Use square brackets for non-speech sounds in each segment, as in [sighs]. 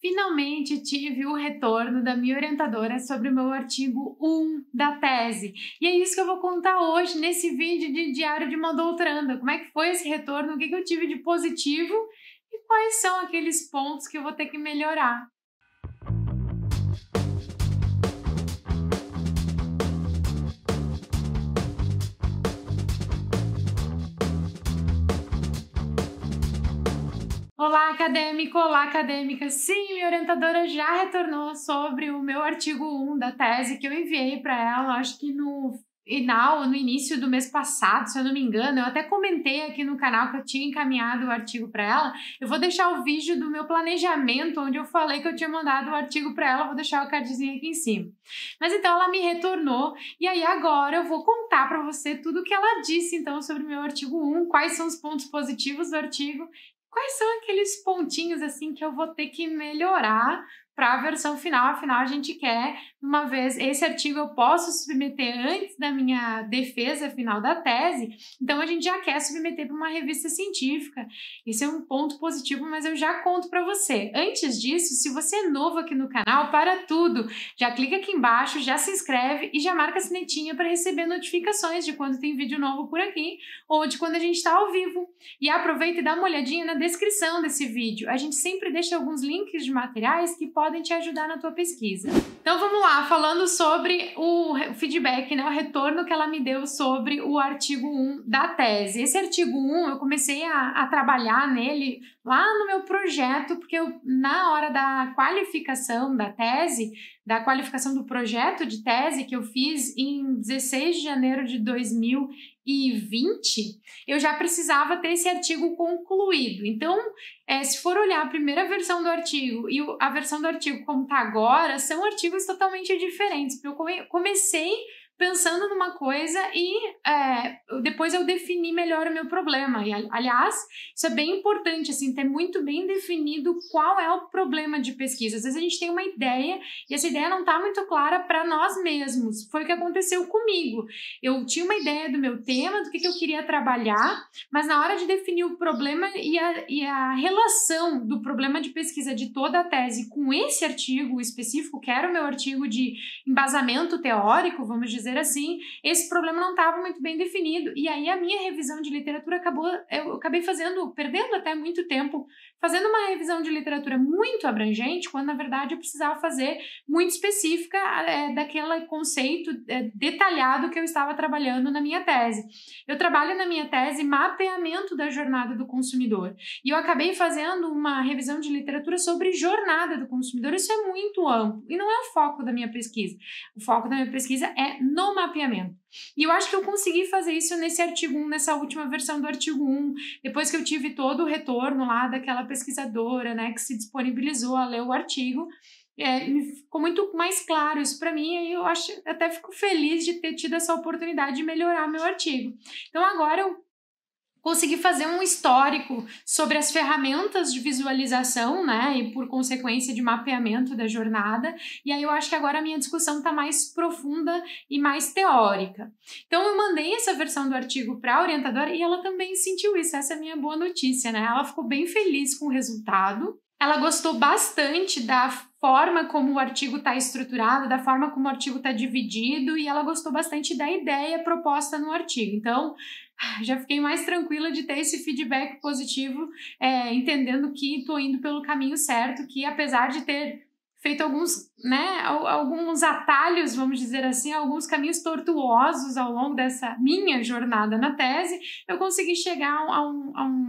Finalmente tive o retorno da minha orientadora sobre o meu artigo 1 da tese. E é isso que eu vou contar hoje nesse vídeo de Diário de uma Doutranda. Como é que foi esse retorno? O que eu tive de positivo? E quais são aqueles pontos que eu vou ter que melhorar? Olá, acadêmico! Olá, acadêmica! Sim, minha orientadora já retornou sobre o meu artigo 1 da tese que eu enviei para ela, acho que no final, no início do mês passado, se eu não me engano. Eu até comentei aqui no canal que eu tinha encaminhado o artigo para ela. Eu vou deixar o vídeo do meu planejamento, onde eu falei que eu tinha mandado o artigo para ela, vou deixar o cardzinho aqui em cima. Mas então ela me retornou, e aí agora eu vou contar para você tudo o que ela disse então sobre o meu artigo 1, quais são os pontos positivos do artigo quais são aqueles pontinhos assim que eu vou ter que melhorar para a versão final. Afinal, a gente quer, uma vez, esse artigo eu posso submeter antes da minha defesa final da tese, então a gente já quer submeter para uma revista científica. Esse é um ponto positivo, mas eu já conto para você. Antes disso, se você é novo aqui no canal, para tudo, já clica aqui embaixo, já se inscreve e já marca a sinetinha para receber notificações de quando tem vídeo novo por aqui ou de quando a gente está ao vivo. E aproveita e dá uma olhadinha na descrição desse vídeo. A gente sempre deixa alguns links de materiais que podem podem te ajudar na tua pesquisa. Então vamos lá, falando sobre o feedback, né, o retorno que ela me deu sobre o artigo 1 da tese. Esse artigo 1 eu comecei a, a trabalhar nele lá no meu projeto, porque eu, na hora da qualificação da tese, da qualificação do projeto de tese que eu fiz em 16 de janeiro de 2020, eu já precisava ter esse artigo concluído. Então, é, se for olhar a primeira versão do artigo e a versão do artigo como está agora, são artigos totalmente diferentes, porque eu comecei pensando numa coisa e é, depois eu defini melhor o meu problema. E, aliás, isso é bem importante, assim, ter muito bem definido qual é o problema de pesquisa. Às vezes a gente tem uma ideia e essa ideia não está muito clara para nós mesmos. Foi o que aconteceu comigo. Eu tinha uma ideia do meu tema, do que, que eu queria trabalhar, mas na hora de definir o problema e a, e a relação do problema de pesquisa de toda a tese com esse artigo específico, que era o meu artigo de embasamento teórico, vamos dizer, dizer assim, esse problema não estava muito bem definido. E aí a minha revisão de literatura acabou, eu acabei fazendo, perdendo até muito tempo, fazendo uma revisão de literatura muito abrangente, quando na verdade eu precisava fazer muito específica é, eh, daquele conceito é, detalhado que eu estava trabalhando na minha tese. Eu trabalho na minha tese mapeamento da jornada do consumidor. E eu acabei fazendo uma revisão de literatura sobre jornada do consumidor. Isso é muito amplo e não é o foco da minha pesquisa. O foco da minha pesquisa é no mapeamento. E eu acho que eu consegui fazer isso nesse artigo 1, nessa última versão do artigo 1, depois que eu tive todo o retorno lá daquela pesquisadora, né, que se disponibilizou a ler o artigo. É, ficou muito mais claro isso para mim e eu acho até fico feliz de ter tido essa oportunidade de melhorar meu artigo. Então agora eu conseguir fazer um histórico sobre as ferramentas de visualização, né, e por consequência de mapeamento da jornada. E aí eu acho que agora a minha discussão está mais profunda e mais teórica. Então eu mandei essa versão do artigo para a orientadora e ela também sentiu isso. Essa é a minha boa notícia, né? Ela ficou bem feliz com o resultado. Ela gostou bastante da forma como o artigo está estruturado, da forma como o artigo está dividido, e ela gostou bastante da ideia proposta no artigo. Então, [sighs] já fiquei mais tranquila de ter esse feedback positivo, é, entendendo que estou indo pelo caminho certo, que apesar de ter feito alguns, né, alguns atalhos, vamos dizer assim, alguns caminhos tortuosos ao longo dessa minha jornada na tese, eu consegui chegar a um, a um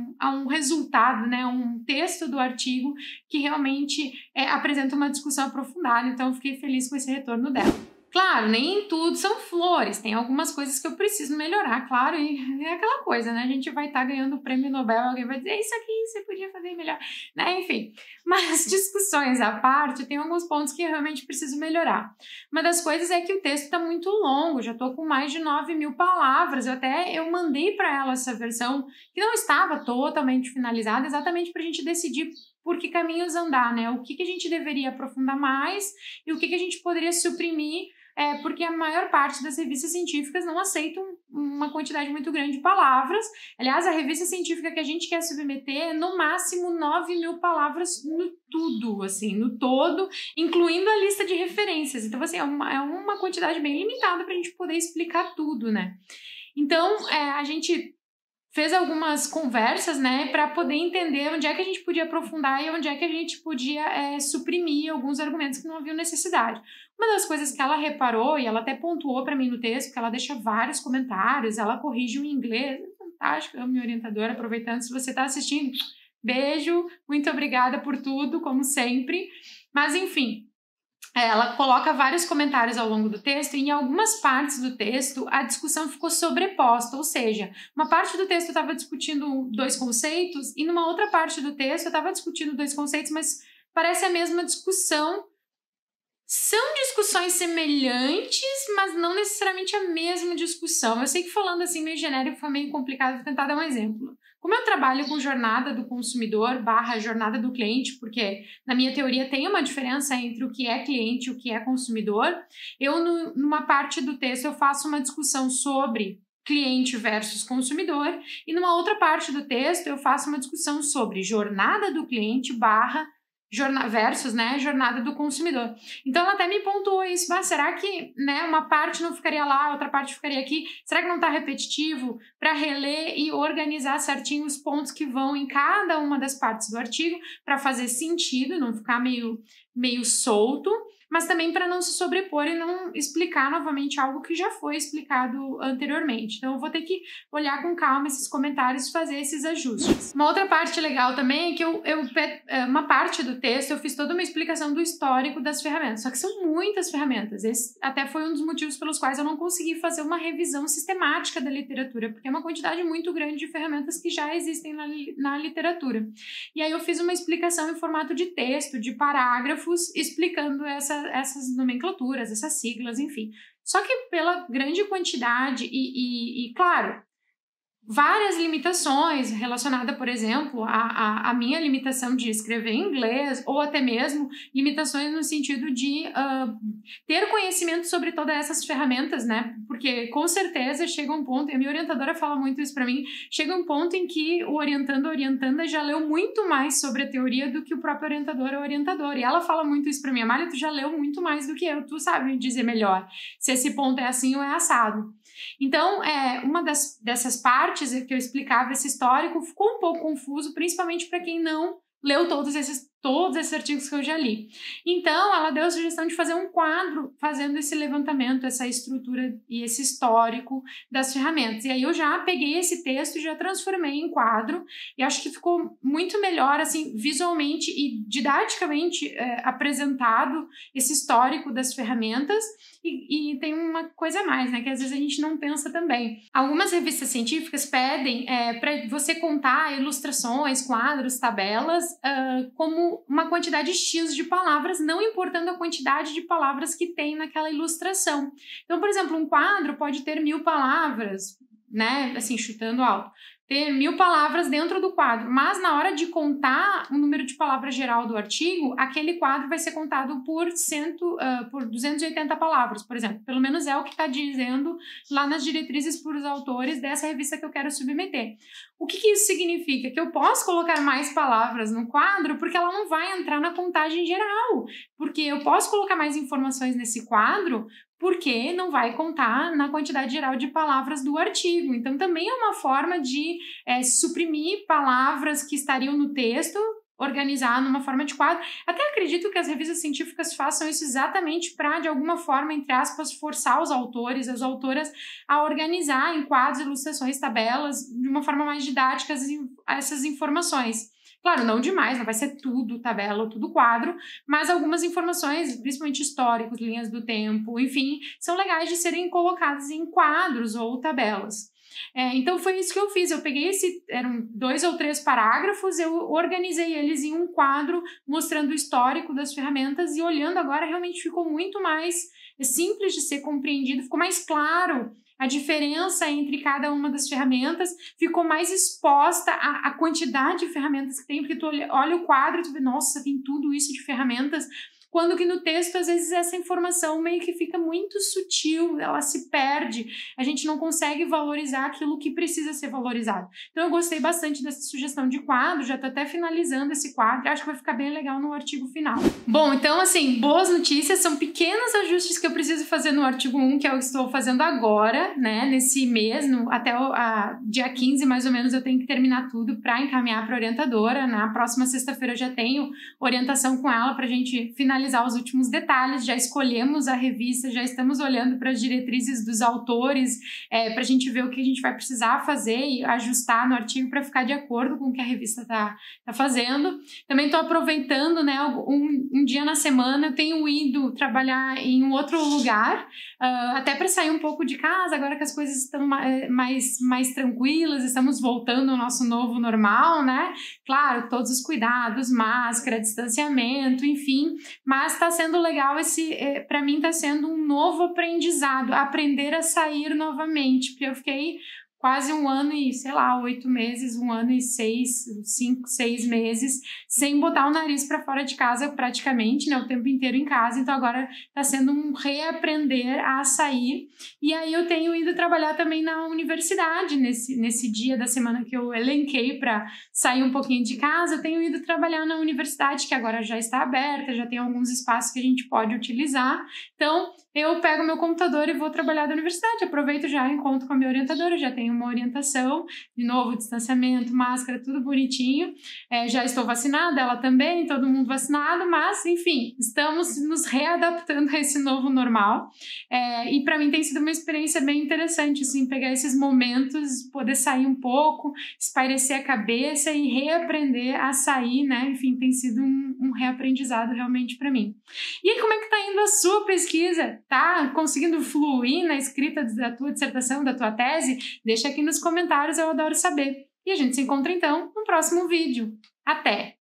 resultado, né, um texto do artigo que realmente é, apresenta uma discussão aprofundada. Então, fiquei feliz com esse retorno dela. Claro, nem tudo são flores, tem algumas coisas que eu preciso melhorar, claro, e [laughs] é aquela coisa, né? A gente vai estar tá ganhando o prêmio Nobel, alguém vai dizer, é isso aqui você podia fazer melhor, né? Enfim, [laughs] mas discussões à parte, tem alguns pontos que eu realmente preciso melhorar. Uma das coisas é que o texto está muito longo, já estou com mais de 9 mil palavras, eu até eu mandei para ela essa versão que não estava totalmente finalizada, exatamente para a gente decidir por que caminhos andar, né? O que, que a gente deveria aprofundar mais e o que, que a gente poderia suprimir é porque a maior parte das revistas científicas não aceitam uma quantidade muito grande de palavras. Aliás, a revista científica que a gente quer submeter é no máximo 9 mil palavras no tudo, assim, no todo, incluindo a lista de referências. Então, assim, é uma, é uma quantidade bem limitada para a gente poder explicar tudo, né? Então, é, a gente fez algumas conversas, né, para poder entender onde é que a gente podia aprofundar e onde é que a gente podia é, suprimir alguns argumentos que não haviam necessidade. Uma das coisas que ela reparou e ela até pontuou para mim no texto, que ela deixa vários comentários, ela corrige o inglês, é fantástico. fantástica, é minha orientadora, aproveitando se você está assistindo, beijo, muito obrigada por tudo, como sempre. Mas enfim, é, ela coloca vários comentários ao longo do texto e em algumas partes do texto a discussão ficou sobreposta, ou seja, uma parte do texto estava discutindo dois conceitos e numa outra parte do texto estava discutindo dois conceitos, mas parece a mesma discussão. São discussões semelhantes, mas não necessariamente a mesma discussão. Eu sei que falando assim meio genérico foi meio complicado, vou tentar dar um exemplo. Como eu trabalho com jornada do consumidor barra jornada do cliente, porque na minha teoria tem uma diferença entre o que é cliente e o que é consumidor, eu no, numa parte do texto eu faço uma discussão sobre cliente versus consumidor e numa outra parte do texto eu faço uma discussão sobre jornada do cliente barra jorna versus né, jornada do consumidor. Então ela até me pontuou isso, mas será que né, uma parte não ficaria lá, outra parte ficaria aqui? Será que não está repetitivo para reler e organizar certinho os pontos que vão em cada uma das partes do artigo para fazer sentido, não ficar meio, meio solto? mas também para não se sobrepor e não explicar novamente algo que já foi explicado anteriormente. Então eu vou ter que olhar com calma esses comentários, fazer esses ajustes. Uma outra parte legal também é que eu, eu é, uma parte do texto eu fiz toda uma explicação do histórico das ferramentas, só que são muitas ferramentas. Esse até foi um dos motivos pelos quais eu não consegui fazer uma revisão sistemática da literatura, porque é uma quantidade muito grande de ferramentas que já existem na, na literatura. E aí eu fiz uma explicação em formato de texto, de parágrafos, explicando essa essas nomenclaturas, essas siglas, enfim. Só que pela grande quantidade e, e, e claro, várias limitações relacionada, por exemplo, à, à, minha limitação de escrever em inglês, ou até mesmo limitações no sentido de uh, ter conhecimento sobre todas essas ferramentas, né? Porque com certeza chega um ponto, e a minha orientadora fala muito isso para mim, chega um ponto em que o orientando orientanda já leu muito mais sobre a teoria do que o próprio orientador ou orientador. E ela fala muito isso para mim, Amália, tu já leu muito mais do que eu, tu sabe dizer melhor se esse ponto é assim ou é assado. Então, é, uma das, dessas partes partes que eu explicava esse histórico, ficou um pouco confuso, principalmente para quem não leu todos esses todos esses artigos que eu já li. Então, ela deu a sugestão de fazer um quadro fazendo esse levantamento, essa estrutura e esse histórico das ferramentas. E aí eu já peguei esse texto e já transformei em quadro, e acho que ficou muito melhor, assim, visualmente e didaticamente é, apresentado esse histórico das ferramentas. E, e, tem uma coisa a mais, né? Que às vezes a gente não pensa também. Algumas revistas científicas pedem é, para você contar ilustrações, quadros, tabelas, uh, como uma quantidade X de palavras, não importando a quantidade de palavras que tem naquela ilustração. Então, por exemplo, um quadro pode ter mil palavras, né? Assim, chutando alto ter mil palavras dentro do quadro, mas na hora de contar o número de palavras geral do artigo, aquele quadro vai ser contado por, cento, uh, por 280 palavras, por exemplo. Pelo menos é o que está dizendo lá nas diretrizes para os autores dessa revista que eu quero submeter. O que, que isso significa? Que eu posso colocar mais palavras no quadro porque ela não vai entrar na contagem geral, porque eu posso colocar mais informações nesse quadro porque não vai contar na quantidade geral de palavras do artigo. Então, também é uma forma de é, suprimir palavras que estariam no texto, organizar numa forma de quadro. Até acredito que as revistas científicas façam isso exatamente para, de alguma forma, entre aspas, forçar os autores, as autoras, a organizar em quadros, ilustrações, tabelas, de uma forma mais didática essas informações. Claro, não demais, não vai ser tudo tabela ou tudo quadro, mas algumas informações, principalmente históricos, linhas do tempo, enfim, são legais de serem colocadas em quadros ou tabelas. É, então foi isso que eu fiz. Eu peguei esse, eram dois ou três parágrafos, eu organizei eles em um quadro mostrando o histórico das ferramentas e olhando agora realmente ficou muito mais simples de ser compreendido, ficou mais claro a diferença entre cada uma das ferramentas, ficou mais exposta a, a quantidade de ferramentas que tem, porque tu olha, olha o quadro e tu vê, nossa, tem tudo isso de ferramentas quando que no texto, às vezes, essa informação meio que fica muito sutil, ela se perde, a gente não consegue valorizar aquilo que precisa ser valorizado. Então, eu gostei bastante dessa sugestão de quadro, já estou até finalizando esse quadro, acho que vai ficar bem legal no artigo final. Bom, então, assim, boas notícias, são pequenos ajustes que eu preciso fazer no artigo 1, que é o que estou fazendo agora, né, nesse mês, no, até o a, dia 15, mais ou menos, eu tenho que terminar tudo para encaminhar para orientadora. Na próxima sexta-feira eu já tenho orientação com ela para a gente finalizar finalizar os últimos detalhes, já escolhemos a revista, já estamos olhando para as diretrizes dos autores, é, para a gente ver o que a gente vai precisar fazer e ajustar no artigo para ficar de acordo com o que a revista está tá fazendo. Também estou aproveitando, né, um, um, dia na semana, eu tenho ido trabalhar em um outro lugar, uh, até para sair um pouco de casa, agora que as coisas estão eh, mais, mais tranquilas, estamos voltando ao nosso novo normal, né? Claro, todos os cuidados, máscara, distanciamento, enfim, mas está sendo legal esse, é, para mim está sendo um novo aprendizado, aprender a sair novamente, porque eu fiquei quase um ano e, sei lá, oito meses, um ano e seis, cinco, seis meses, sem botar o nariz para fora de casa praticamente, né? O tempo inteiro em casa. Então agora está sendo um reaprender a sair. E aí eu tenho ido trabalhar também na universidade, nesse, nesse dia da semana que eu elenquei para sair um pouquinho de casa, eu tenho ido trabalhar na universidade, que agora já está aberta, já tem alguns espaços que a gente pode utilizar. Então, eu pego meu computador e vou trabalhar da universidade. Aproveito já, encontro com a minha orientadora, já tenho uma orientação, de novo, distanciamento, máscara, tudo bonitinho. É, já estou vacinada, ela também, todo mundo vacinado, mas, enfim, estamos nos readaptando a esse novo normal. É, e para mim tem sido uma experiência bem interessante, assim, pegar esses momentos, poder sair um pouco, espairecer a cabeça e reaprender a sair, né? Enfim, tem sido um, um reaprendizado realmente para mim. E aí, como é na sua pesquisa, tá conseguindo fluir na escrita da tua dissertação, da tua tese? Deixa aqui nos comentários, eu adoro saber. E a gente se encontra então no próximo vídeo. Até!